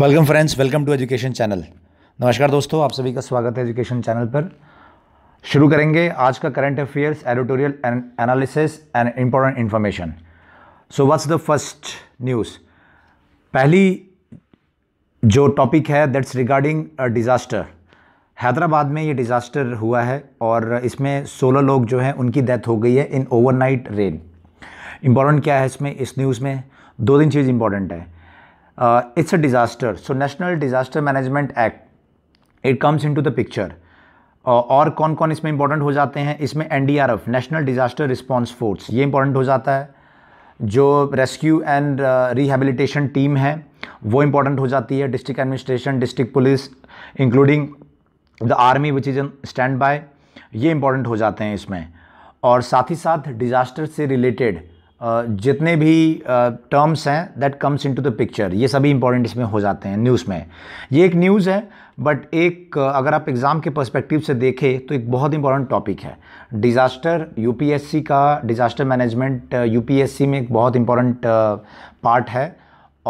Welcome friends welcome to education channel नमस्कार दोस्तों आप सभी का स्वागत है एजुकेशन चैनल पर शुरू करेंगे आज का current affairs editorial and analysis and important information so what's the first news पहली जो टॉपिक है that's regarding a disaster Hyderabad में ये डिज़ास्टर हुआ है और इसमें सोलह लोग जो हैं उनकी डेथ हो गई है इन ओवरनाइट रेन इम्पॉर्टेंट क्या है इसमें इस न्यूज़ में दो तीन चीज़ इम्पॉर्टेंट है Uh, it's a disaster. So National Disaster Management Act, it comes into the picture uh, और कौन कौन इसमें इंपॉर्टेंट हो जाते हैं इसमें NDRF national disaster response force ये इंपॉर्टेंट हो जाता है जो रेस्क्यू एंड रिहेबिलिटेशन टीम है वो इंपॉर्टेंट हो जाती है district administration district police including the army which is in standby ये इंपॉर्टेंट हो जाते हैं इसमें और साथ ही साथ डिज़ास्टर से रिलेटेड जितने भी टर्म्स हैं that comes into the picture ये सभी इंपॉर्टेंट इसमें हो जाते हैं न्यूज़ में ये एक न्यूज़ है बट एक अगर आप एग्ज़ाम के पर्सपेक्टिव से देखें तो एक बहुत इंपॉर्टेंट टॉपिक है डिज़ास्टर यूपीएससी का डिज़ास्टर मैनेजमेंट यूपीएससी में एक बहुत इंपॉर्टेंट पार्ट है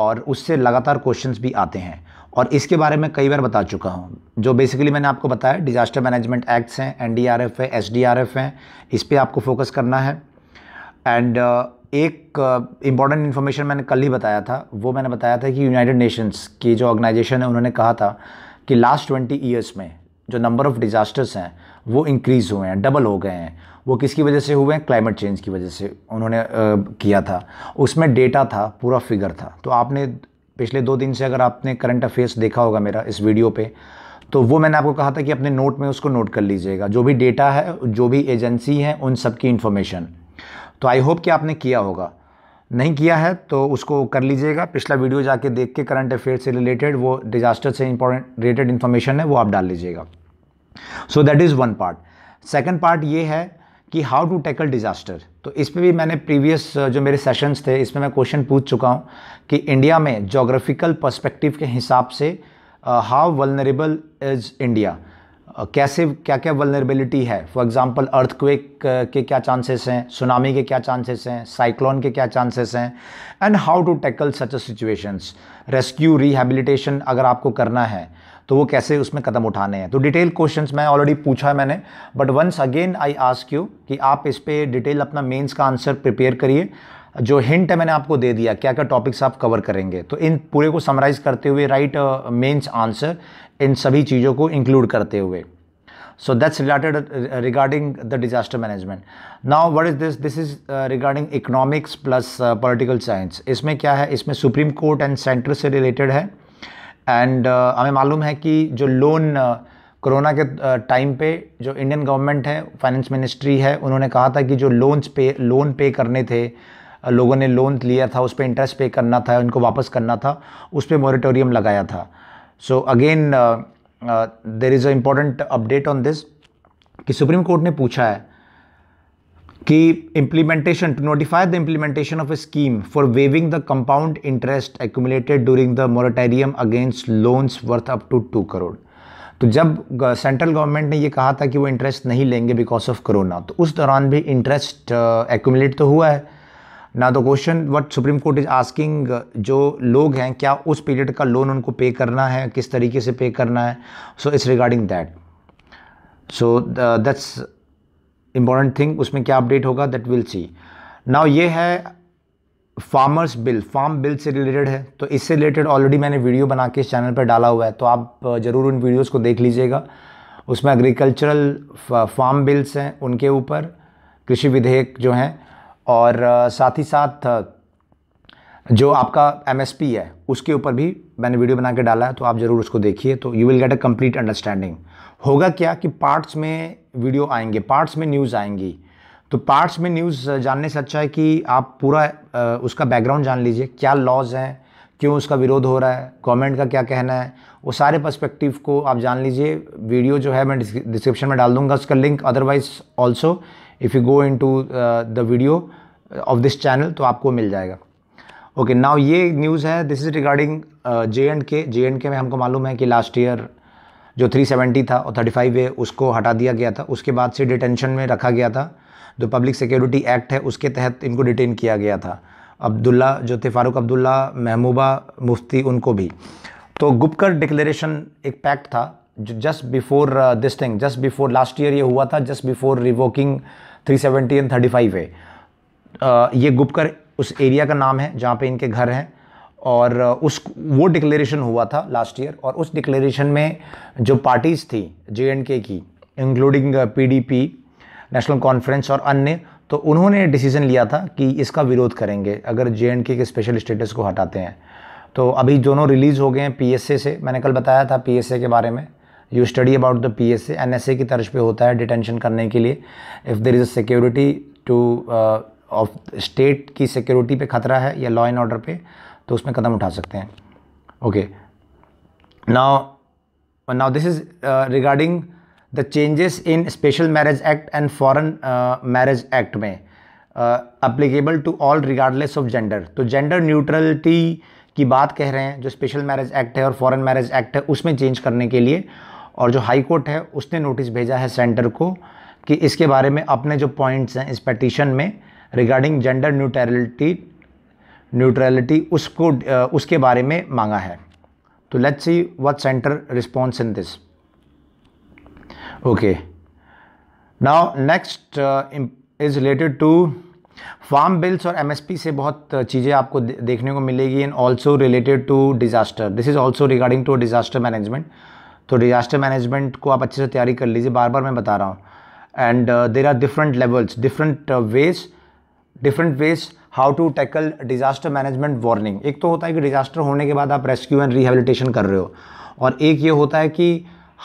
और उससे लगातार क्वेश्चन भी आते हैं और इसके बारे में कई बार बता चुका हूँ जो बेसिकली मैंने आपको बताया डिज़ास्टर मैनेजमेंट एक्ट्स हैं एन है एस हैं इस पर आपको फोकस करना है एंड uh, एक इम्पॉर्टेंट इन्फॉर्मेशन मैंने कल ही बताया था वो मैंने बताया था कि यूनाइटेड नेशंस की जो ऑर्गेनाइजेशन है उन्होंने कहा था कि लास्ट ट्वेंटी ईयर्स में जो नंबर ऑफ़ डिज़ास्टर्स हैं वो इंक्रीज़ हुए हैं डबल हो गए हैं वो किसकी वजह से हुए हैं क्लाइमेट चेंज की वजह से उन्होंने आ, किया था उसमें डेटा था पूरा फिगर था तो आपने पिछले दो दिन से अगर आपने करंट अफेयर्स देखा होगा मेरा इस वीडियो पे तो वो मैंने आपको कहा था कि अपने नोट में उसको नोट कर लीजिएगा जो भी डेटा है जो भी एजेंसी हैं उन सब की इन्फॉर्मेशन तो आई होप कि आपने किया होगा नहीं किया है तो उसको कर लीजिएगा पिछला वीडियो जाके देख के करंट अफेयर से रिलेटेड वो डिज़ास्टर से इंपॉर्टेंट रिलेटेड इन्फॉर्मेशन है वो आप डाल लीजिएगा so that is one part second part ये है कि हाउ टू टैकल डिज़ास्टर तो इस पर भी मैंने प्रीवियस uh, जो मेरे सेशंस थे इसमें मैं क्वेश्चन पूछ चुका हूँ कि इंडिया में जोग्राफिकल पर्सपेक्टिव के हिसाब से हाउ वलनरेबल इज़ इंडिया कैसे क्या क्या वलनरेबिलिटी है फॉर एग्ज़ाम्पल अर्थक्वेक के क्या चांसेस हैं सुनामी के क्या चांसेस हैं साइक्लोन के क्या चांसेस हैं and how to tackle such a situations rescue rehabilitation अगर आपको करना है तो वो कैसे उसमें कदम उठाने हैं तो डिटेल क्वेश्चंस मैं ऑलरेडी पूछा है मैंने but once again I ask you कि आप इस पर डिटेल अपना मेन्स का आंसर प्रिपेयर करिए जो हिंट है मैंने आपको दे दिया क्या क्या टॉपिक्स आप कवर करेंगे तो इन पूरे को समराइज करते हुए राइट मेंस आंसर इन सभी चीज़ों को इंक्लूड करते हुए so that's related regarding the disaster management now what is this this is regarding economics plus political science इसमें क्या है इसमें सुप्रीम कोर्ट एंड सेंटर से रिलेटेड है एंड uh, हमें मालूम है कि जो लोन uh, कोरोना के टाइम uh, पे जो इंडियन गवर्नमेंट है फाइनेंस मिनिस्ट्री है उन्होंने कहा था कि जो लोन्स पे लोन पे करने थे लोगों ने लोन लिया था उस पर इंटरेस्ट पे करना था उनको वापस करना था उस पर मॉरिटोरियम लगाया था so again there is a important update on this कि सुप्रीम कोर्ट ने पूछा है कि implementation to notify the implementation of a scheme for waiving the compound interest accumulated during the moratorium against loans worth up to two crore तो जब central government ने ये कहा था कि वो इंटरेस्ट नहीं लेंगे बिकॉज ऑफ कोरोना तो उस दौरान भी इंटरेस्ट एक्यूमुलेट uh, तो हुआ है ना तो question what supreme court is asking जो लोग हैं क्या उस पीरियड का लोन उनको पे करना है किस तरीके से पे करना है so it's regarding that so that's important thing उसमें क्या अपडेट होगा दैट विल सी नाउ ये है फार्मर्स बिल फार्म बिल से रिलेटेड है तो इससे रिलेटेड ऑलरेडी मैंने वीडियो बना के इस चैनल पर डाला हुआ है तो आप uh, ज़रूर उन वीडियोज़ को देख लीजिएगा उसमें एग्रीकल्चरल फार्म बिल्स हैं उनके ऊपर कृषि विधेयक जो हैं और साथ ही साथ जो आपका एम है उसके ऊपर भी मैंने वीडियो बना के डाला है तो आप ज़रूर उसको देखिए तो you will get a complete understanding होगा क्या कि पार्ट्स में वीडियो आएंगे पार्ट्स में न्यूज़ आएंगी तो पार्ट्स में न्यूज़ जानने से अच्छा है कि आप पूरा उसका बैकग्राउंड जान लीजिए क्या लॉज हैं क्यों उसका विरोध हो रहा है गवर्नमेंट का क्या कहना है वो सारे पर्सपेक्टिव को आप जान लीजिए वीडियो जो है मैं डिस्क्रिप्शन में डाल दूंगा उसका link otherwise also if you go into the video of this channel तो आपको मिल जाएगा ओके okay, नाउ ये न्यूज़ है this is regarding J and K J and के में हमको मालूम है कि लास्ट ईयर जो 370 था और 35 है उसको हटा दिया गया था उसके बाद से डिटेंशन में रखा गया था जो पब्लिक सिक्योरिटी एक्ट है उसके तहत इनको डिटेन किया गया था अब्दुल्ला जो थे फारूक अब्दुल्ला महबूबा मुफ्ती उनको भी तो गुप्कर डिक्लेरेशन एक पैक्ट था just before this thing just before last year ये हुआ था just before revoking three seventy and thirty five है ये गुपकर उस एरिया का नाम है जहाँ पे इनके घर हैं और उस वो डिक्लेरेशन हुआ था लास्ट ईयर और उस डिक्लेरेशन में जो पार्टीज़ थी जे एंड के की इंक्लूडिंग पीडीपी नेशनल कॉन्फ्रेंस और अन्य तो उन्होंने डिसीजन लिया था कि इसका विरोध करेंगे अगर J and K special status को हटाते हैं तो अभी दोनों रिलीज़ हो गए हैं पीएसए से मैंने कल बताया था पीएसए के बारे में you study about the P S N S A की तर्ज पे होता है डिटेंशन करने के लिए if there is a security to of state की सिक्योरिटी पे खतरा है या लॉ एंड ऑर्डर पे तो उसमें कदम उठा सकते हैं okay now now this is regarding the changes in special marriage act and foreign marriage act में applicable to all regardless of gender तो जेंडर न्यूट्रलिटी की बात कह रहे हैं जो स्पेशल मैरिज एक्ट है और फॉरेन मैरिज एक्ट है उसमें चेंज करने के लिए और जो हाई कोर्ट है उसने नोटिस भेजा है सेंटर को कि इसके बारे में अपने जो पॉइंट्स हैं इस पटिशन में रिगार्डिंग जेंडर न्यूट्रलिटी न्यूट्रलिटी उसको उसके बारे में मांगा है तो let's see what centre response in this okay now next is related to farm bills और एमएसपी से बहुत चीज़ें आपको देखने को मिलेगी and also related to disaster this is also regarding to disaster management तो डिज़ास्टर मैनेजमेंट को आप अच्छे से तैयारी कर लीजिए बार बार मैं बता रहा हूँ and there are different levels different ways different ways how to tackle disaster management warning एक तो होता है कि डिज़ास्टर होने के बाद आप रेस्क्यू एंड रिहेबिलिटेशन कर रहे हो और एक ये होता है कि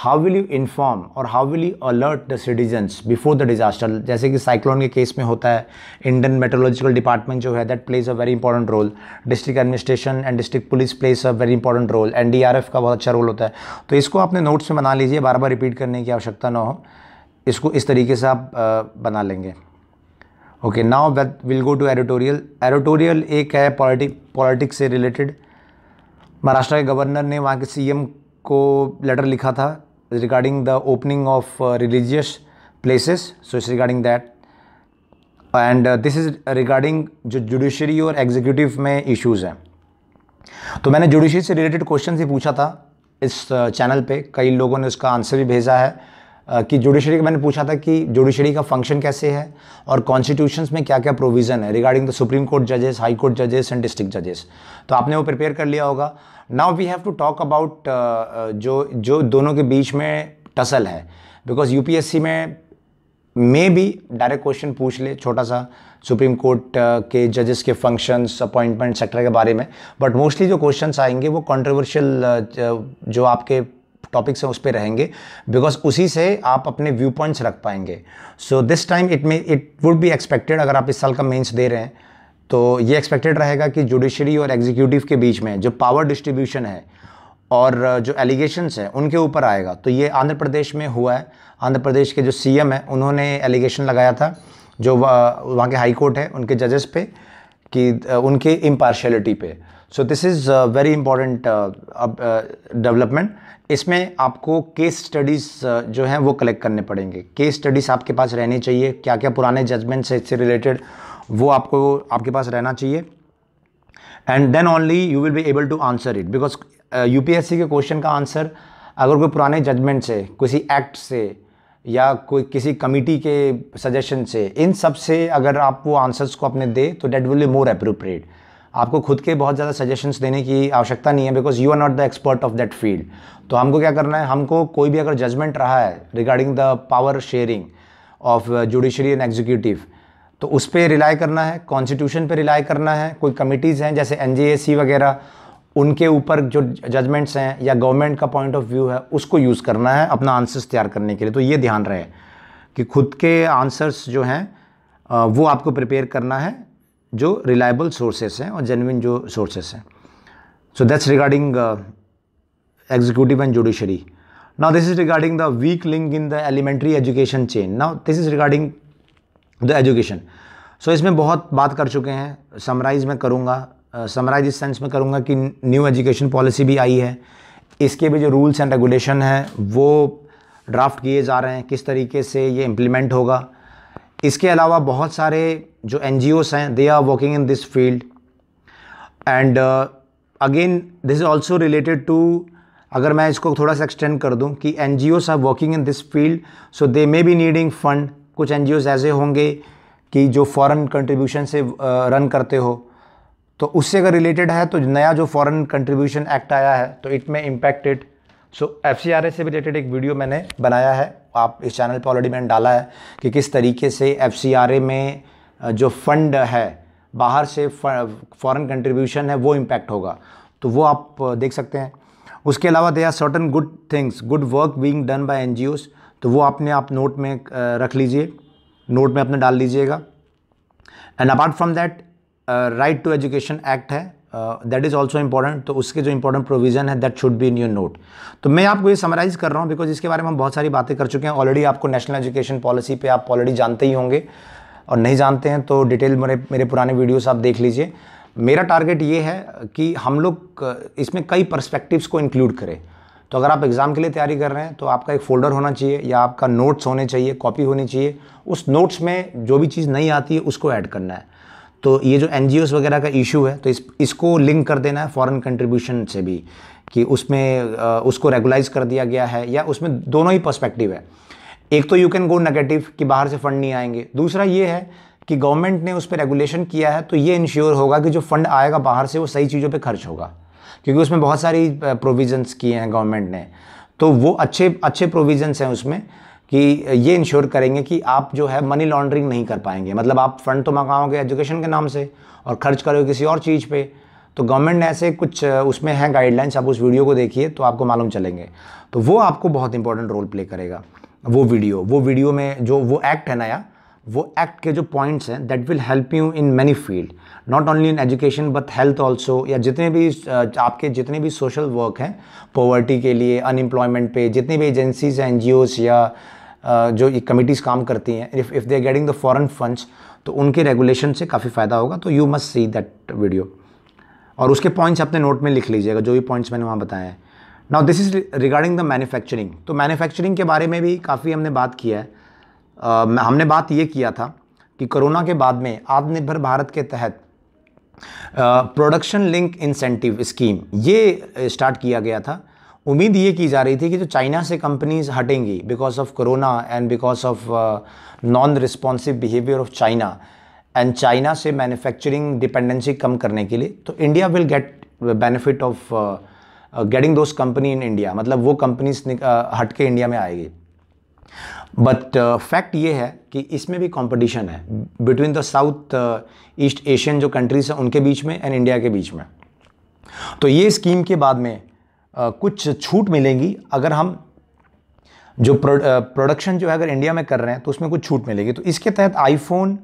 हाउ विल यू इन्फॉर्म और how will you alert the citizens before the disaster जैसे कि साइक्लोन के केस में होता है इंडियन मेट्रोलॉजिकल डिपार्टमेंट जो है that plays a very important role district administration and district police plays a very important role N D R F का बहुत अच्छा रोल होता है तो इसको आपने नोट्स में बना लीजिए बार बार रिपीट करने की आवश्यकता ना हो इसको इस तरीके से आप बना लेंगे okay now wait will go to editorial editorial एक है पॉलिटिक्स से रिलेटेड महाराष्ट्र के गवर्नर ने वहाँ के सीएम को लेटर लिखा था regarding the opening of religious places so it's regarding that and this is regarding जो जुडिशरी और एग्जीक्यूटिव में इश्यूज़ हैं तो मैंने जुडिशरी से रिलेटेड क्वेश्चन ही पूछा था इस चैनल uh, पे कई लोगों ने उसका आंसर भी भेजा है uh, कि जुडिशरी का मैंने पूछा था कि जुडिशरी का फंक्शन कैसे है और कॉन्स्टिट्यूशन में क्या क्या प्रोविज़न है रिगार्डिंग द सुप्रीम कोर्ट जजेस हाई कोर्ट जजेस एंड डिस्ट्रिक्ट जजेस तो आपने वो प्रिपेयर कर लिया होगा now we have to talk about जो जो दोनों के बीच में टसल है बिकॉज यू में मे भी डायरेक्ट क्वेश्चन पूछ ले छोटा सा सुप्रीम कोर्ट uh, के जजेस के फंक्शंस अपॉइंटमेंट सेक्टर के बारे में बट मोस्टली जो क्वेश्चंस आएंगे वो कंट्रोवर्शियल uh, जो आपके टॉपिक्स हैं उस पर रहेंगे बिकॉज उसी से आप अपने व्यू पॉइंट्स रख पाएंगे so this time it may it would be expected अगर आप इस साल का मेंस दे रहे हैं तो ये एक्सपेक्टेड रहेगा कि जुडिशरी और एग्जीक्यूटिव के बीच में जो पावर डिस्ट्रीब्यूशन है और जो एलिगेशंस हैं उनके ऊपर आएगा तो ये आंध्र प्रदेश में हुआ है आंध्र प्रदेश के जो सीएम है उन्होंने एलिगेशन लगाया था जो वहाँ के हाई कोर्ट है उनके जजेस पे कि उनके इम्पार्शलिटी पे so this is very important development इसमें आपको केस स्टडीज़ जो हैं वो कलेक्ट करने पड़ेंगे केस स्टडीज़ आपके पास रहनी चाहिए क्या क्या पुराने जजमेंट्स से रिलेटेड वो आपको आपके पास रहना चाहिए and then only you will be able to answer it because you के क्वेश्चन का आंसर अगर कोई पुराने जजमेंट से किसी एक्ट से या कोई किसी कमिटी के सजेशन से इन सब से अगर आप वो आंसर्स को अपने दे तो that will be more appropriate आपको खुद के बहुत ज़्यादा सजेशंस देने की आवश्यकता नहीं है because you are not the expert of that field तो हमको क्या करना है हमको कोई भी अगर जजमेंट रहा है regarding the power sharing of judiciary and executive तो उस पर रिलाई करना है कॉन्स्टिट्यूशन पर रिलाई करना है कोई कमिटीज़ हैं जैसे एन वगैरह उनके ऊपर जो जजमेंट्स हैं या गवर्नमेंट का पॉइंट ऑफ व्यू है उसको यूज़ करना है अपना आंसर्स तैयार करने के लिए तो ये ध्यान रहे कि खुद के आंसर्स जो हैं वो आपको प्रिपेयर करना है जो रिलायबल सोर्सेस हैं और जेनविन जो सोर्सेस हैं so that's regarding executive and judiciary now this is regarding the weak link in the elementary education chain now this is regarding the education so इसमें बहुत बात कर चुके हैं uh, समराइज़ में करूँगा समराइज इस सेंस में करूँगा कि न्यू एजुकेशन पॉलिसी भी आई है इसके भी जो रूल्स एंड रेगुलेशन हैं वो ड्राफ्ट किए जा रहे हैं किस तरीके से ये इम्प्लीमेंट होगा इसके अलावा बहुत सारे जो एन हैं they are working in this field and again this is also related to अगर मैं इसको थोड़ा सा एक्सटेंड कर दूं कि N G are working in this field so they may be needing fund कुछ एन ऐसे होंगे कि जो फॉरेन कंट्रीब्यूशन से रन करते हो तो उससे अगर रिलेटेड है तो नया जो फॉरेन कंट्रीब्यूशन एक्ट आया है तो इट में इम्पैक्टेड सो एफ से रिलेटेड एक वीडियो मैंने बनाया है आप इस चैनल पर ऑलरेडी मैंने डाला है कि किस तरीके से एफ में जो फंड है बाहर से फॉरेन कंट्रीब्यूशन है वो इम्पैक्ट होगा तो वो आप देख सकते हैं उसके अलावा they are certain good things good work being done by N तो वो आपने आप नोट में रख लीजिए नोट में अपने डाल लीजिएगा and apart from that right to education act है दैट इज़ ऑल्सो इम्पॉर्टेंट तो उसके जो इंपॉर्टेंट प्रोविजन है that should be in your note तो मैं आपको ये समराइज़ कर रहा हूँ बिकॉज इसके बारे में हम बहुत सारी बातें कर चुके हैं ऑलरेडी आपको नेशनल एजुकेशन पॉलिसी पे आप ऑलरेडी जानते ही होंगे और नहीं जानते हैं तो डिटेल मेरे मेरे पुराने वीडियोस आप देख लीजिए मेरा टारगेट ये है कि हम लोग इसमें कई पर्सपेक्टिव्स को इंक्लूड करें तो अगर आप एग्ज़ाम के लिए तैयारी कर रहे हैं तो आपका एक फ़ोल्डर होना चाहिए या आपका नोट्स होने चाहिए कॉपी होनी चाहिए उस नोट्स में जो भी चीज़ नहीं आती है उसको ऐड करना है तो ये जो एन वगैरह का इशू है तो इस इसको लिंक कर देना है फॉरेन कंट्रीब्यूशन से भी कि उसमें उसको रेगुलाइज कर दिया गया है या उसमें दोनों ही पर्स्पेक्टिव है एक तो यू कैन गो नेगेटिव कि बाहर से फंड नहीं आएंगे दूसरा ये है कि गवर्नमेंट ने उस पर रेगुलेशन किया है तो ये इंश्योर होगा कि जो फंड आएगा बाहर से वो सही चीज़ों पर खर्च होगा क्योंकि उसमें बहुत सारी प्रोविजंस किए हैं गवर्नमेंट ने तो वो अच्छे अच्छे प्रोविजंस हैं उसमें कि ये इंश्योर करेंगे कि आप जो है मनी लॉन्ड्रिंग नहीं कर पाएंगे मतलब आप फंड तो मंगाओगे एजुकेशन के नाम से और खर्च करोगे किसी और चीज़ पे तो गवर्नमेंट ने ऐसे कुछ उसमें हैं गाइडलाइंस आप उस वीडियो को देखिए तो आपको मालूम चलेंगे तो वो आपको बहुत इंपॉर्टेंट रोल प्ले करेगा वो वीडियो वो वीडियो में जो वो एक्ट है नया वो एक्ट के जो पॉइंट्स हैं that will help you in many field not only in education but health also या जितने भी आपके जितने भी सोशल वर्क हैं पॉवर्टी के लिए अनएम्प्लॉयमेंट पे जितनी भी एजेंसीज हैं एन या जो कमिटीज़ काम करती हैं if if they are getting the foreign funds तो उनके रेगुलेशन से काफ़ी फ़ायदा होगा तो you must see that video और उसके पॉइंट्स अपने नोट में लिख लीजिएगा जो भी पॉइंट्स मैंने वहाँ बताए हैं now this is regarding the manufacturing तो मैन्युफैक्चरिंग के बारे में भी काफ़ी हमने बात किया है आ, हमने बात ये किया था कि कोरोना के बाद में आत्मनिर्भर भारत के तहत प्रोडक्शन लिंक इंसेंटिव स्कीम ये स्टार्ट किया गया था उम्मीद ये की जा रही थी कि जो चाइना से कंपनीज हटेंगी because of corona and because of non responsive behaviour of China and China से मैन्युफैक्चरिंग डिपेंडेंसी कम करने के लिए तो India will get benefit of getting those company in India मतलब वो कंपनीज हट के इंडिया में आएगी बट फैक्ट uh, ये है कि इसमें भी कंपटीशन है between the south east Asian जो कंट्रीज़ हैं उनके बीच में एंड इंडिया के बीच में तो ये स्कीम के बाद में uh, कुछ छूट मिलेंगी अगर हम जो प्रोडक्शन uh, जो है अगर इंडिया में कर रहे हैं तो उसमें कुछ छूट मिलेगी तो इसके तहत आईफोन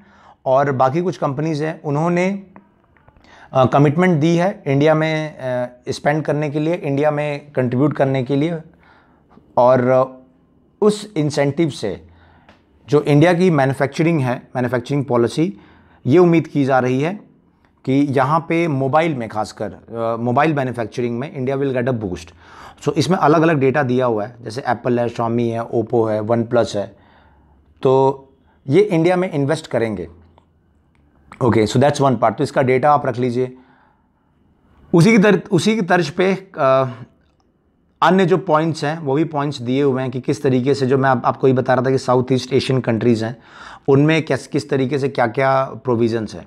और बाकी कुछ कंपनीज़ हैं उन्होंने कमिटमेंट uh, दी है इंडिया में स्पेंड uh, करने के लिए इंडिया में कंट्रीब्यूट करने के लिए और uh, उस इंसेंटिव से जो इंडिया की मैन्युफैक्चरिंग है मैन्युफैक्चरिंग पॉलिसी ये उम्मीद की जा रही है कि यहाँ पे मोबाइल में खासकर मोबाइल मैन्युफैक्चरिंग में India will get a boost so इसमें अलग अलग डेटा दिया हुआ है जैसे एप्पल है शॉमी है ओप्पो है वन प्लस है तो ये इंडिया में इन्वेस्ट करेंगे okay so that's one part तो इसका डेटा आप रख लीजिए उसी की तर्ज उसी की तर्ज पे अन्य जो पॉइंट्स हैं वो भी पॉइंट्स दिए हुए हैं कि किस तरीके से जो मैं आप, आपको ये बता रहा था कि साउथ ईस्ट एशियन कंट्रीज़ हैं उनमें किस किस तरीके से क्या क्या प्रोविज़न्स हैं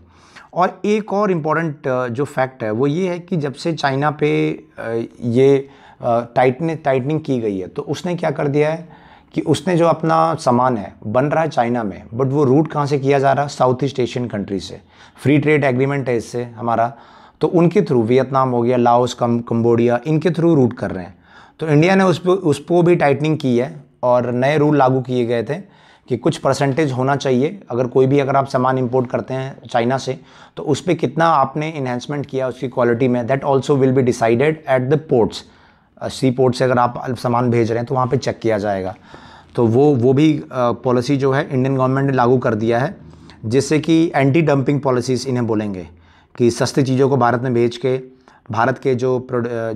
और एक और इम्पॉर्टेंट जो फैक्ट है वो ये है कि जब से चाइना पे ये टाइटने टाइटनिंग की गई है तो उसने क्या कर दिया है कि उसने जो अपना सामान है बन रहा है चाइना में बट वो रूट कहाँ से किया जा रहा है साउथ ईस्ट एशियन कंट्री से फ्री ट्रेड एग्रीमेंट है इससे हमारा तो उनके थ्रू वियतनाम हो गया लाओस कम कम्बोडिया इनके थ्रू रूट कर रहे हैं तो इंडिया ने उस पर उस पर भी टाइटनिंग की है और नए रूल लागू किए गए थे कि कुछ परसेंटेज होना चाहिए अगर कोई भी अगर आप सामान इंपोर्ट करते हैं चाइना से तो उस पर कितना आपने इन्हेंसमेंट किया उसकी क्वालिटी में that also will be decided at the ports sea port से अगर आप सामान भेज रहे हैं तो वहाँ पर चेक किया जाएगा तो वो वो भी पॉलिसी जो है इंडियन गवर्नमेंट ने लागू कर दिया है जिससे कि एंटी डंपिंग पॉलिसीज़ इन्हें बोलेंगे कि सस्ती चीज़ों को भारत में भेज के भारत के जो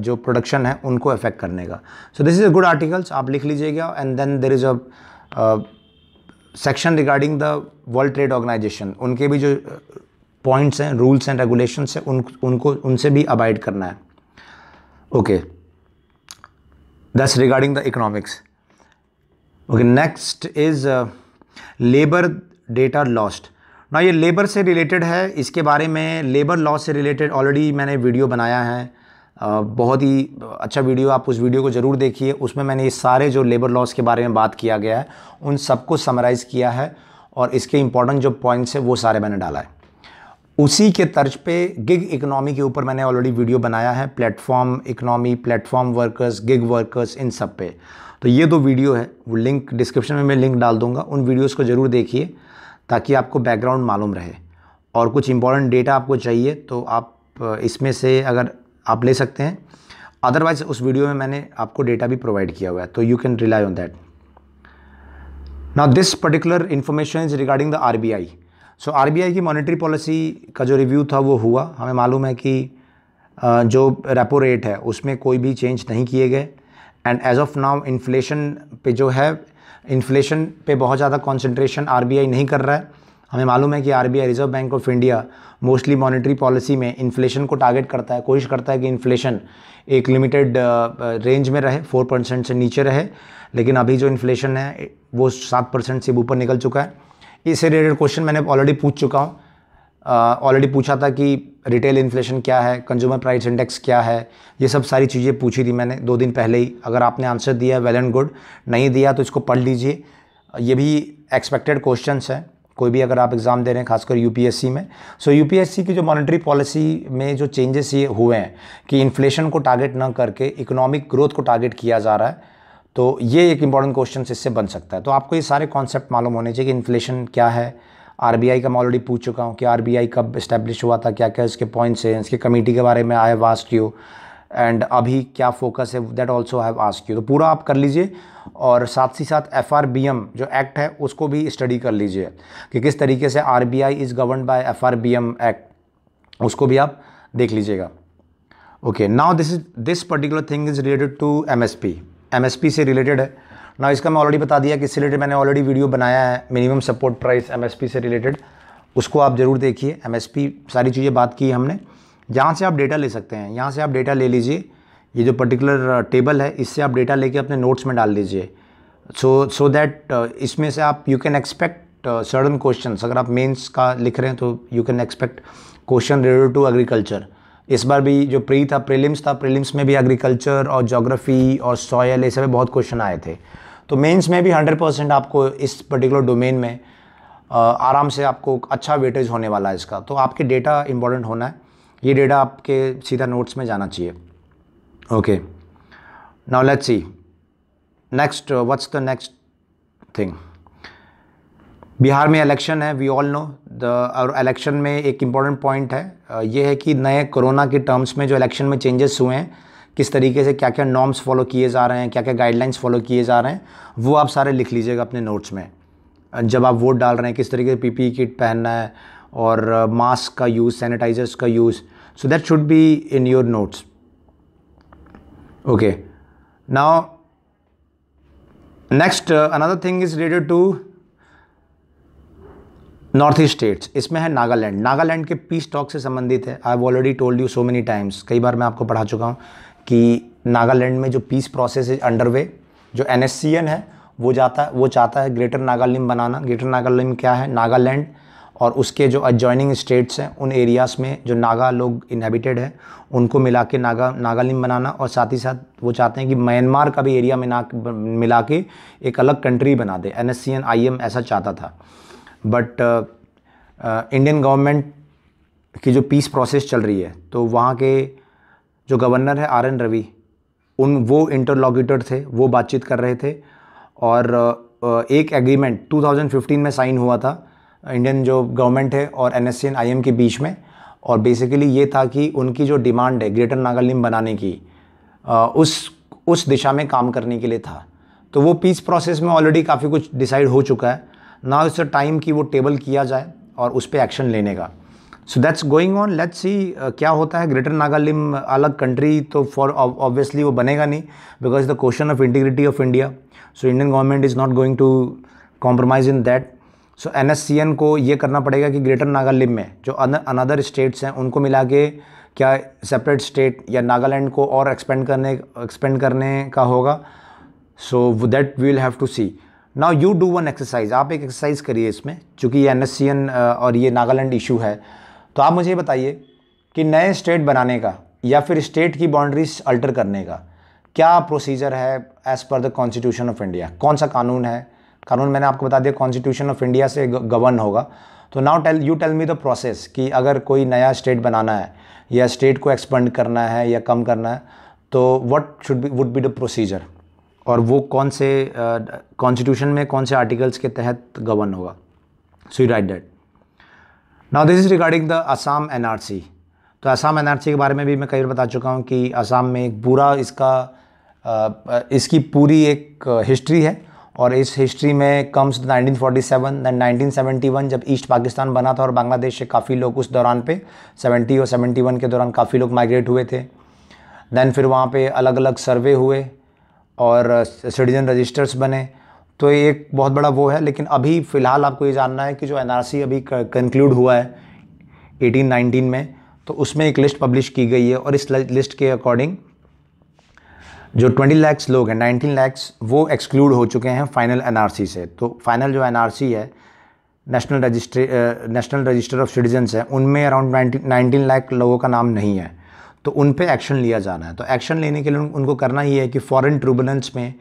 जो प्रोडक्शन है उनको अफेक्ट करने का so this is a good articles आप लिख लीजिएगा and then there is a section regarding the world trade organisation उनके भी जो पॉइंट्स हैं रूल्स एंड रेगुलेशंस हैं उन उनको उनसे भी अबाइड करना है okay this regarding the economics okay next is labour data lost ना ये लेबर से रिलेटेड है इसके बारे में लेबर लॉ से रिलेटेड ऑलरेडी मैंने वीडियो बनाया है बहुत ही अच्छा वीडियो आप उस वीडियो को ज़रूर देखिए उसमें मैंने ये सारे जो लेबर लॉस के बारे में बात किया गया है उन सबको समराइज़ किया है और इसके इम्पॉर्टेंट जो पॉइंट्स है वो सारे मैंने डाला है उसी के तर्ज पे गिग इकोनॉमी के ऊपर मैंने ऑलरेडी वीडियो बनाया है platform economy platform workers gig workers इन सब पे तो ये दो वीडियो है वो लिंक डिस्क्रिप्शन में मैं लिंक डाल दूंगा उन वीडियोस को ज़रूर देखिए ताकि आपको बैकग्राउंड मालूम रहे और कुछ इंपॉर्टेंट डेटा आपको चाहिए तो आप इसमें से अगर आप ले सकते हैं अदरवाइज उस वीडियो में मैंने आपको डेटा भी प्रोवाइड किया हुआ है तो you can rely on that now this particular information is regarding the R so R की मॉनिटरी पॉलिसी का जो रिव्यू था वो हुआ हमें मालूम है कि जो रेपो रेट है उसमें कोई भी चेंज नहीं किए गए and as of now inflation पे जो है इन्फ्लेशन पे बहुत ज़्यादा कॉन्सेंट्रेशन आर नहीं कर रहा है हमें मालूम है कि R reserve bank of India mostly monetary policy में इन्फ्लेशन को टारगेट करता है कोशिश करता है कि इन्फ्लेशन एक लिमिटेड रेंज में रहे फोर परसेंट से नीचे रहे लेकिन अभी जो इन्फ्लेशन है वो सात परसेंट से ऊपर निकल चुका है इससे रिलेटेड क्वेश्चन मैंने ऑलरेडी पूछ चुका हूँ ऑलरेडी पूछा था कि रिटेल इन्फ्लेशन क्या है कंज्यूमर प्राइस इंडेक्स क्या है ये सब सारी चीज़ें पूछी थी मैंने दो दिन पहले ही अगर आपने आंसर दिया वेल एंड गुड नहीं दिया तो इसको पढ़ लीजिए ये भी एक्सपेक्टेड क्वेश्चन हैं कोई भी अगर आप एग्ज़ाम दे रहे हैं खासकर यू में सो यू की जो मॉनिटरी पॉलिसी में जो चेंजेस ये हुए हैं कि इन्फ्लेशन को टारगेट न करके इकोनॉमिक ग्रोथ को टारगेट किया जा रहा है तो ये एक इम्पॉर्टेंट क्वेश्चन इससे बन सकता है तो आपको ये सारे कॉन्सेप्ट मालूम होने चाहिए कि इन्फ्लेशन क्या है आरबीआई का मैं ऑलरेडी पूछ चुका हूँ कि आरबीआई कब इस्टेब्लिश हुआ था क्या क्या इसके पॉइंट्स हैं इसके कमेटी के बारे में I have asked you and अभी क्या फोकस है that also have ask you तो पूरा आप कर लीजिए और साथ ही साथ एफ जो एक्ट है उसको भी स्टडी कर लीजिए कि किस तरीके से R B I is govern by F act उसको भी आप देख लीजिएगा okay now this is this particular thing is related to M S P M S P से रिलेटेड है ना इसका मैं ऑलरेडी बता दिया कि इससे रिलेटेड मैंने ऑलरेडी वीडियो बनाया है मिनिमम सपोर्ट प्राइस एमएसपी से रिलेटेड उसको आप ज़रूर देखिए एमएसपी सारी चीज़ें बात की हमने जहाँ से आप डेटा ले सकते हैं यहाँ से आप डेटा ले लीजिए ये जो पर्टिकुलर टेबल uh, है इससे आप डेटा लेके अपने नोट्स में डाल दीजिए सो सो दैट इसमें से आप you can expect sudden question अगर आप मेंस का लिख रहे हैं तो you can expect question related to agriculture इस बार भी जो प्री था प्रीलिम्स था प्रीलिम्स में भी एग्रीकल्चर और जोग्राफी और सॉयल ऐसे सब बहुत क्वेश्चन आए थे तो मेंस में भी 100 परसेंट आपको इस पर्टिकुलर डोमेन में आराम से आपको अच्छा वेटेज होने वाला है इसका तो आपके डेटा इंपॉर्टेंट होना है ये डेटा आपके सीधा नोट्स में जाना चाहिए okay now let's see next what's the next thing Bihar में इलेक्शन है वी ऑल नो द और इलेक्शन में एक इम्पॉर्टेंट पॉइंट है ये है कि नए कोरोना के टर्म्स में जो इलेक्शन में चेंजेस हुए हैं किस तरीके से क्या क्या नॉर्म्स फॉलो किए जा रहे हैं क्या क्या गाइडलाइंस फॉलो किए जा रहे हैं वो आप सारे लिख लीजिएगा अपने नोट्स में जब आप वोट डाल रहे हैं किस तरीके से पी किट e पहनना है और मास्क uh, का यूज़ सैनिटाइजर्स का use so that should be in your notes okay now next another thing is related to north east states इसमें है नागालैंड नागालैंड के पीस टॉक से संबंधित है I have already told you so many times कई बार मैं आपको पढ़ा चुका हूँ कि नागालैंड में जो पीस प्रोसेस इज वे जो एन है वो जाता है वो चाहता है ग्रेटर नागालैंड बनाना ग्रेटर नागालैंड क्या है नागालैंड और उसके जो adjoining स्टेट्स हैं उन एरियाज़ में जो नागा लोग इनहेबिटेड हैं उनको मिला के नागा नागालिम बनाना और साथ ही साथ वो चाहते हैं कि म्यांमार का भी एरिया में ना मिला के एक अलग कंट्री बना दे एन एस ऐसा चाहता था बट इंडियन गवर्नमेंट की जो पीस प्रोसेस चल रही है तो वहाँ के जो गवर्नर है आर एन रवि उन वो इंटरलॉक्यूटर थे वो बातचीत कर रहे थे और एक एग्रीमेंट 2015 में साइन हुआ था इंडियन जो गवर्नमेंट है और एन एस आई के बीच में और बेसिकली ये था कि उनकी जो डिमांड है ग्रेटर नागालैंड बनाने की उस उस दिशा में काम करने के लिए था तो वो पीस प्रोसेस में ऑलरेडी काफ़ी कुछ डिसाइड हो चुका है ना इस टाइम कि वो टेबल किया जाए और उस पर एक्शन लेने का so that's going on let's see क्या होता है ग्रेटर नागालिम अलग कंट्री तो फॉर ऑब्वियसली वो बनेगा नहीं because the question of integrity of India so Indian government is not going to compromise in that so N S C N को ये करना पड़ेगा कि ग्रेटर नागालिम में जो अनदर स्टेट्स हैं उनको मिला के क्या सेपरेट स्टेट या नागालैंड को और एक्सपेंड करने एक्सपेंड करने का होगा so that we will have to see now you do one exercise आप एक एक्सरसाइज करिए इसमें चूँकि ये एन एस सी एन और ये नागालैंड इशू है तो आप मुझे ये बताइए कि नए स्टेट बनाने का या फिर स्टेट की बाउंड्रीज अल्टर करने का क्या प्रोसीजर है as per the constitution of India कौन सा कानून है कानून मैंने आपको बता दिया कॉन्स्टिट्यूशन ऑफ इंडिया से गवर्न होगा तो now tell you tell me the process कि अगर कोई नया स्टेट बनाना है या स्टेट को एक्सपेंड करना है या कम करना है तो what should be would be the procedure और वो कौन से कॉन्स्टिट्यूशन uh, में कौन से आर्टिकल्स के तहत गवर्न होगा so you write that now this is regarding the Assam NRC तो असम एनआरसी के बारे में भी मैं कई बार बता चुका हूँ कि असम में एक पूरा इसका इसकी पूरी एक हिस्ट्री है और इस हिस्ट्री में comes nineteen seven then nineteen seventy one जब ईस्ट पाकिस्तान बना था और बांग्लादेश से काफ़ी लोग उस दौरान पे सेवेंटी और वन के दौरान काफ़ी लोग माइग्रेट हुए थे दैन फिर वहाँ पे अलग अलग सर्वे हुए और सिटीजन रजिस्टर्स बने तो एक बहुत बड़ा वो है लेकिन अभी फ़िलहाल आपको ये जानना है कि जो एन अभी कंक्लूड हुआ है 1819 में तो उसमें एक लिस्ट पब्लिश की गई है और इस लिस्ट के अकॉर्डिंग जो 20 लैक्स लोग हैं 19 लैक्स वो एक्सक्लूड हो चुके हैं फाइनल एनआरसी से तो फाइनल जो एनआरसी है national registry national register of citizens है उनमें अराउंड नाइनटीन लाख लोगों का नाम नहीं है तो उन पर एक्शन लिया जाना है तो एक्शन लेने के लिए उनको करना ही है कि फॉरेन ट्रिब्यूनल्स में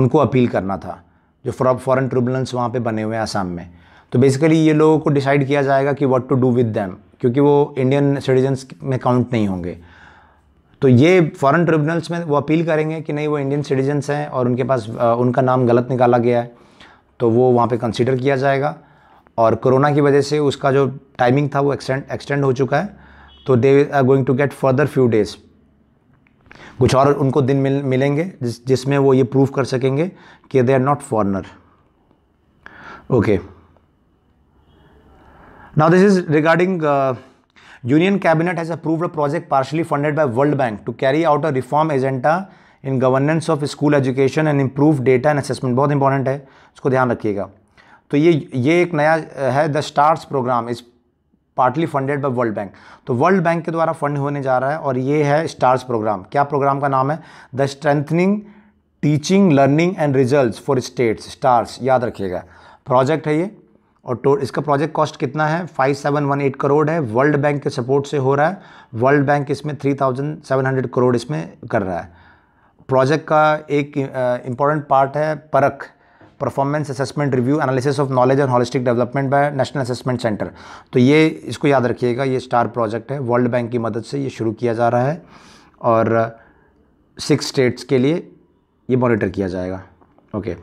उनको अपील करना था जो फ्रॉ फॉरन ट्रिब्यूनल्स वहाँ पर बने हुए हैं आसाम में तो बेसिकली ये लोगों को डिसाइड किया जाएगा कि what to do with them क्योंकि वो इंडियन सिटीजन्स में काउंट नहीं होंगे तो ये फॉरेन ट्रिब्यूनल्स में वो अपील करेंगे कि नहीं वो इंडियन सिटीजन्स हैं और उनके पास उनका नाम गलत निकाला गया है तो वो वहाँ पे कंसीडर किया जाएगा और कोरोना की वजह से उसका जो टाइमिंग था वो एक्सटेंड एक्सटेंड हो चुका है तो they are going to get further few days कुछ और उनको दिन मिल मिलेंगे जिस जिसमें वो ये प्रूव कर सकेंगे कि they are not foreigner okay now this is regarding union cabinet has approved a project partially funded by world bank to carry out a reform agenda in governance of school education and improve data and assessment बहुत important है उसको ध्यान रखिएगा तो ये ये एक नया है द स्टार्स प्रोग्राम इस partly funded by world bank तो वर्ल्ड बैंक के द्वारा फंड होने जा रहा है और ये है स्टार्स प्रोग्राम क्या प्रोग्राम का नाम है the strengthening teaching learning and result for states stars याद रखिएगा प्रोजेक्ट है ये और तो इसका प्रोजेक्ट कॉस्ट कितना है five seven one eight crore है वर्ल्ड बैंक के सपोर्ट से हो रहा है वर्ल्ड बैंक इसमें three thousand seven hundred crore इसमें कर रहा है प्रोजेक्ट का एक इम्पॉर्टेंट पार्ट है Parakh performance assessment review analysis of knowledge and holistic development by national assessment centre तो ये इसको याद रखिएगा ये स्टार प्रोजेक्ट है वर्ल्ड बैंक की मदद से ये शुरू किया जा रहा है और सिक्स स्टेट्स के लिए ये मॉनिटर किया जाएगा okay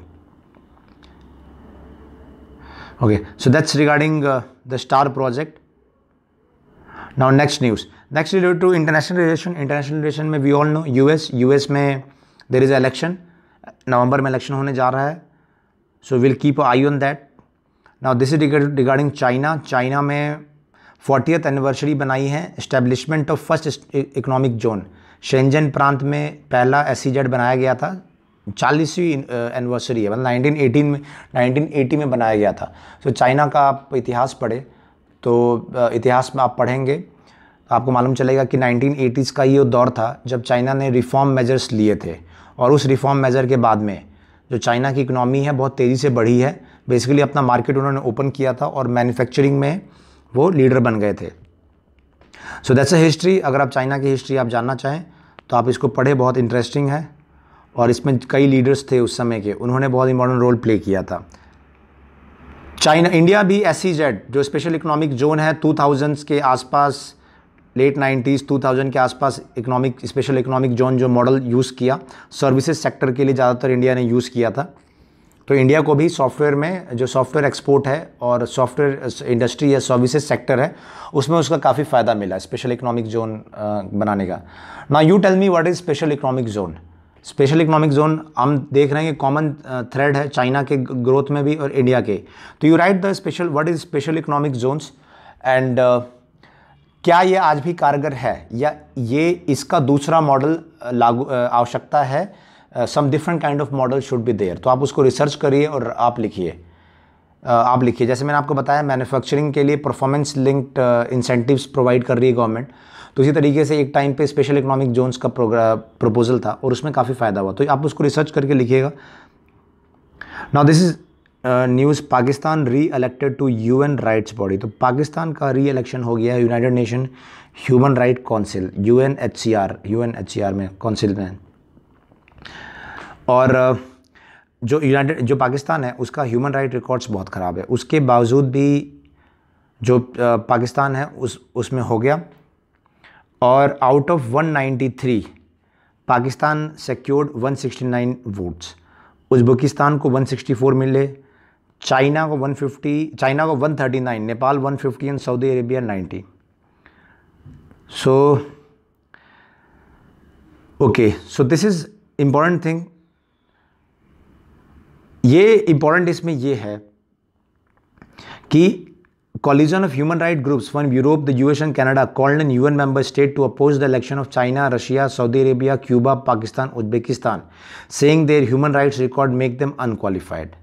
okay so that's regarding the star project now next news next related to international relation international relation में we all know US US में देर इज़ इलेक्शन नवंबर में इलेक्शन होने जा रहा है so will keep eye on that now this is regarding China China में fortieth anniversary बनाई है establishment of first economic zone Shenzhen प्रांत में पहला एस e बनाया गया था चालीसवीं एनिवर्सरी है मतलब 1918 में 1980 में बनाया गया था सो so, चाइना का आप इतिहास पढ़े तो इतिहास में आप पढ़ेंगे तो आपको मालूम चलेगा कि 1980s का ये दौर था जब चाइना ने रिफॉर्म मेजर्स लिए थे और उस रिफॉर्म मेजर के बाद में जो चाइना की इकनॉमी है बहुत तेज़ी से बढ़ी है बेसिकली अपना मार्केट उन्होंने ओपन किया था और मैन्युफैक्चरिंग में वो लीडर बन गए थे सो दैट्स अ हिस्ट्री अगर आप चाइना की हिस्ट्री आप जानना चाहें तो आप इसको पढ़े बहुत इंटरेस्टिंग है और इसमें कई लीडर्स थे उस समय के उन्होंने बहुत इंपॉर्टेंट रोल प्ले किया था चाइना इंडिया भी एस e जो स्पेशल इकोनॉमिक जोन है टू के आसपास लेट 90s 2000 के आसपास इकोनॉमिक स्पेशल इकोनॉमिक जोन जो मॉडल यूज़ किया सर्विसेज सेक्टर के लिए ज़्यादातर इंडिया ने यूज़ किया था तो इंडिया को भी सॉफ्टवेयर में जो सॉफ्टवेयर एक्सपोर्ट है और सॉफ्टवेयर इंडस्ट्री या सर्विसेज सेक्टर है उसमें उसका काफ़ी फ़ायदा मिला स्पेशल इकोनॉमिक जोन बनाने का ना you tell me what is special economic zone special economic zone हम देख रहे हैं कि कॉमन थ्रेड है चाइना के ग्रोथ में भी और इंडिया के तो you write the special what is special economic zones and क्या ये आज भी कारगर है या ये इसका दूसरा मॉडल लागू आवश्यकता है some different kind of model should be there तो आप उसको रिसर्च करिए और आप लिखिए आप लिखिए जैसे मैंने आपको बताया मैन्युफैक्चरिंग के लिए परफॉर्मेंस लिंक्ड इंसेंटिव्स प्रोवाइड कर रही है गवर्नमेंट तो इसी तरीके से एक टाइम पे स्पेशल इकोनॉमिक जोन्स का प्रपोजल था और उसमें काफ़ी फ़ायदा हुआ तो आप उसको रिसर्च करके लिखिएगा now this is news Pakistan reelected to U N rights body तो पाकिस्तान का री एलेक्शन हो गया है united nation human right council U N H C R U N H C R में काउंसिल में और जो यूनाइटेड जो पाकिस्तान है उसका ह्यूमन राइट रिकॉर्ड्स बहुत ख़राब है उसके बावजूद भी जो पाकिस्तान है उस उसमें हो गया और out of 193 Pakistan secured 169 votes Uzbekistan को 164 मिले चाइना को 150 चाइना को 139 Nepal 150 and Saudi Arabia 90 so okay so this is important thing ये इम्पॉर्टेंट इसमें ये है कि coalition of human right groups from Europe the US and Canada called an UN member state to oppose the election of China Russia Saudi Arabia Cuba Pakistan Uzbekistan saying there human rights record make them unqualified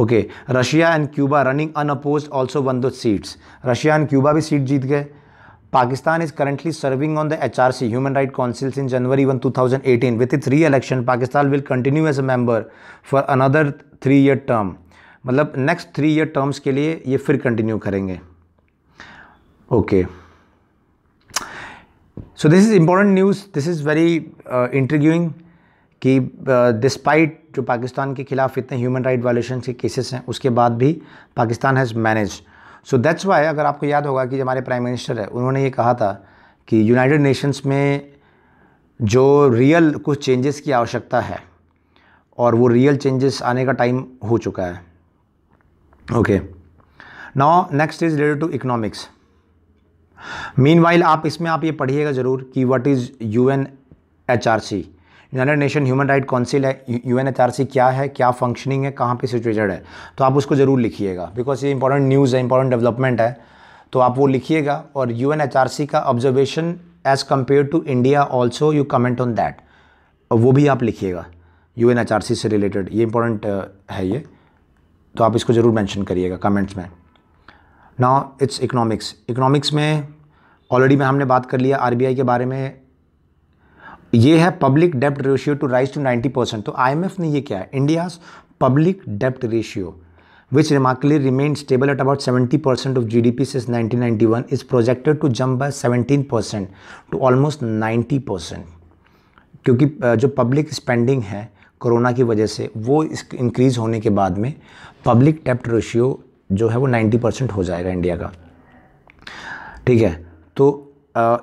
okay Russia and Cuba running unopposed also one दो seats Russia and Cuba भी seat जीत गए Pakistan is currently serving on the H R C human right council in January one two thousand eighteen with this election Pakistan will continue as a member for another three year term मतलब next three year terms के लिए ये फिर continue करेंगे okay so this is important news this is very interviewing कि despite जो पाकिस्तान के खिलाफ इतने ह्यूमन राइट वायलेशन के केसेस हैं उसके बाद भी Pakistan has manage so that's why अगर आपको याद होगा कि जो हमारे प्राइम मिनिस्टर है उन्होंने ये कहा था कि यूनाइटेड नेशंस में जो रियल कुछ चेंजेस की आवश्यकता है और वो रियल चेंजेस आने का टाइम हो चुका है okay now next is related to economics meanwhile आप इसमें आप ये पढ़िएगा ज़रूर कि what is U N H R C united nation human right council है यू क्या है क्या फंक्शनिंग है कहाँ पे सिचुएटेड है तो आप उसको ज़रूर लिखिएगा बिकॉज ये इंपॉर्टेंट न्यूज़ है इंपॉर्टेंट डेवलपमेंट है तो आप वो लिखिएगा और यू का observation as compare to India also you comment on that वो भी आप लिखिएगा यू से रिलेटेड ये इंपॉर्टेंट uh, है ये तो आप इसको ज़रूर मैंशन करिएगा कमेंट्स में नाउ इट्स इकोनॉमिक्स इकोनॉमिक्स में ऑलरेडी में हमने बात कर लिया आरबीआई के बारे में ये है पब्लिक डेप्ट ratio to rise to 90 percent तो आईएमएफ ने ये क्या है इंडिया पब्लिक डेप्ट ratio percent of G D P about 70% ninety one is projected to jump by seventeen percent 17% almost ninety 90%. क्योंकि जो पब्लिक स्पेंडिंग है कोरोना की वजह से वो इंक्रीज़ होने के बाद में पब्लिक डेप्ट रेशियो जो है वो 90 परसेंट हो जाएगा इंडिया का ठीक है तो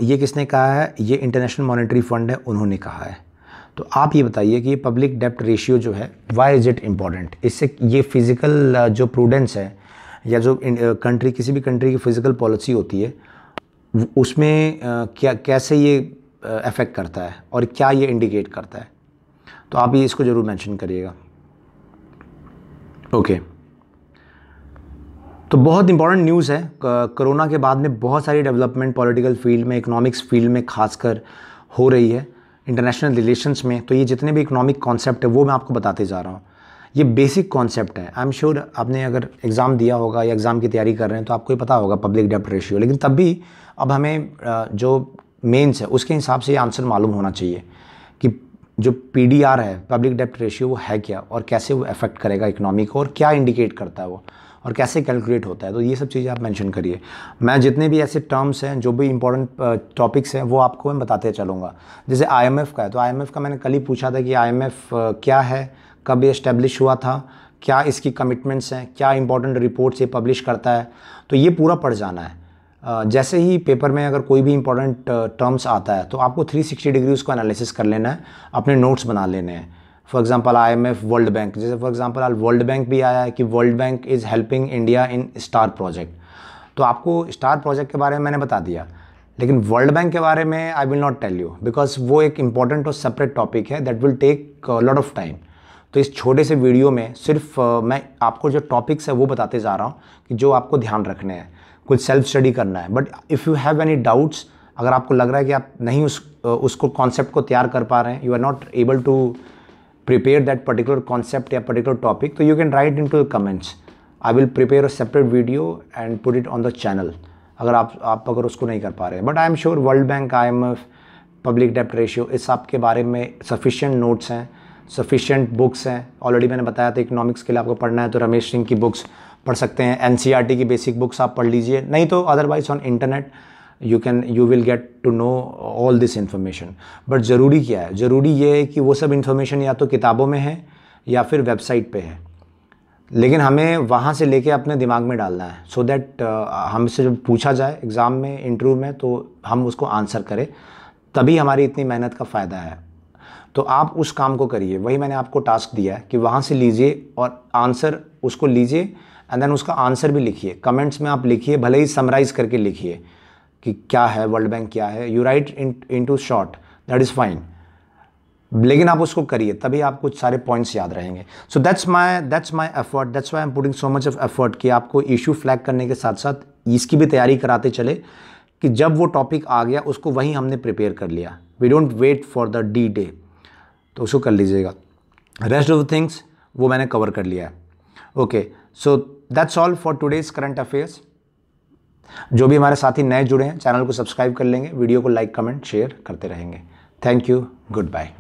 ये किसने कहा है ये इंटरनेशनल मॉनेटरी फंड है उन्होंने कहा है तो आप ये बताइए कि ये पब्लिक डेप्ट रेशियो जो है वाई इज़ इट इम्पॉर्टेंट इससे ये फिज़िकल जो प्रूडेंस है या जो कंट्री किसी भी कंट्री की फिज़िकल पॉलिसी होती है उसमें क्या कैसे ये अफेक्ट करता है और क्या ये इंडिकेट करता है तो आप ये इसको ज़रूर मैंशन करिएगा ओके okay. तो बहुत इंपॉर्टेंट न्यूज़ है कोरोना के बाद में बहुत सारी डेवलपमेंट पॉलिटिकल फील्ड में इकोनॉमिक्स फील्ड में खासकर हो रही है इंटरनेशनल रिलेशंस में तो ये जितने भी इकोनॉमिक कॉन्सेप्ट है वो मैं आपको बताते जा रहा हूँ ये बेसिक कॉन्सेप्ट है आई एम श्योर आपने अगर एग्ज़ाम दिया होगा या एग्ज़ाम की तैयारी कर रहे हैं तो आपको ये पता होगा पब्लिक डेप्ट रेशियो लेकिन तब भी अब हमें जो मेंस है उसके हिसाब से ये आंसर मालूम होना चाहिए कि जो पी है पब्लिक डेप्ट रेशियो वो है क्या और कैसे वो अफेक्ट करेगा इकनॉमी को और क्या इंडिकेट करता है वो और कैसे कैलकुलेट होता है तो ये सब चीज़ें आप मैंशन करिए मैं जितने भी ऐसे टर्म्स हैं जो भी इंपॉर्टेंट टॉपिक्स हैं वो आपको मैं बताते चलूँगा जैसे आई का है तो आई का मैंने कल ही पूछा था कि आई क्या है कब ये इस्टेब्लिश हुआ था क्या इसकी कमिटमेंट्स हैं क्या इंपॉर्टेंट रिपोर्ट्स ये पब्लिश करता है तो ये पूरा पढ़ जाना है जैसे ही पेपर में अगर कोई भी इंपॉर्टेंट टर्म्स आता है तो आपको 360 डिग्री उसको एनालिसिस कर लेना है अपने नोट्स बना लेने हैं for example I M F world bank जैसे फॉर एग्जाम्पल आज वर्ल्ड बैंक भी आया है कि world bank is helping India in star project तो आपको स्टार प्रोजेक्ट के बारे में मैंने बता दिया लेकिन वर्ल्ड बैंक के बारे में I will not tell you because वो एक इम्पॉर्टेंट और सेपरेट टॉपिक है that will take lot of time तो इस छोटे से वीडियो में सिर्फ uh, मैं आपको जो टॉपिक्स है वो बताते जा रहा हूँ कि जो आपको ध्यान रखने हैं कुछ सेल्फ स्टडी करना है but if you have any doubts अगर आपको लग रहा है कि आप नहीं उस उसको कॉन्सेप्ट को तैयार कर पा रहे हैं you are not able to prepare that particular concept or particular topic so you can write into the comments I will prepare a separate video and put it on the channel अगर आप आप अगर उसको नहीं कर पा रहे but I am sure world bank I M F public डेप्ट रेशियो इस सब के बारे में सफिशियंट नोट्स हैं सफिशियंट बुक्स हैं ऑलरेडी मैंने बताया था इकोनॉमिक्स के लिए आपको पढ़ना है तो रमेश सिंह की बुक्स पढ़ सकते हैं एन e की बेसिक बुक्स आप पढ़ लीजिए नहीं तो otherwise on internet you can you will get to know all this information but ज़रूरी क्या है ज़रूरी ये है कि वो सब इन्फॉर्मेशन या तो किताबों में है या फिर वेबसाइट पे है लेकिन हमें वहाँ से लेके अपने दिमाग में डालना है सो so दैट uh, हमसे जब पूछा जाए एग्ज़ाम में इंटरव्यू में तो हम उसको आंसर करें तभी हमारी इतनी मेहनत का फ़ायदा है तो आप उस काम को करिए वही मैंने आपको टास्क दिया है कि वहाँ से लीजिए और आंसर उसको लीजिए एंड देन उसका आंसर भी लिखिए कमेंट्स में आप लिखिए भले ही समराइज़ करके लिखिए कि क्या है वर्ल्ड बैंक क्या है you write in to short that is fine लेकिन आप उसको करिए तभी आप कुछ सारे पॉइंट्स याद रहेंगे so that's my that's my effort that's why am putting so much of effort कि आपको इशू फ्लैग करने के साथ साथ इसकी भी तैयारी कराते चले कि जब वो टॉपिक आ गया उसको वहीं हमने प्रिपेयर कर लिया we don't wait for the D day तो उसको कर लीजिएगा रेस्ट ऑफ द थिंग्स वो मैंने कवर कर लिया है okay so that's all for today's current affairs जो भी हमारे साथी नए जुड़े हैं चैनल को सब्सक्राइब कर लेंगे वीडियो को लाइक कमेंट शेयर करते रहेंगे थैंक यू गुड बाय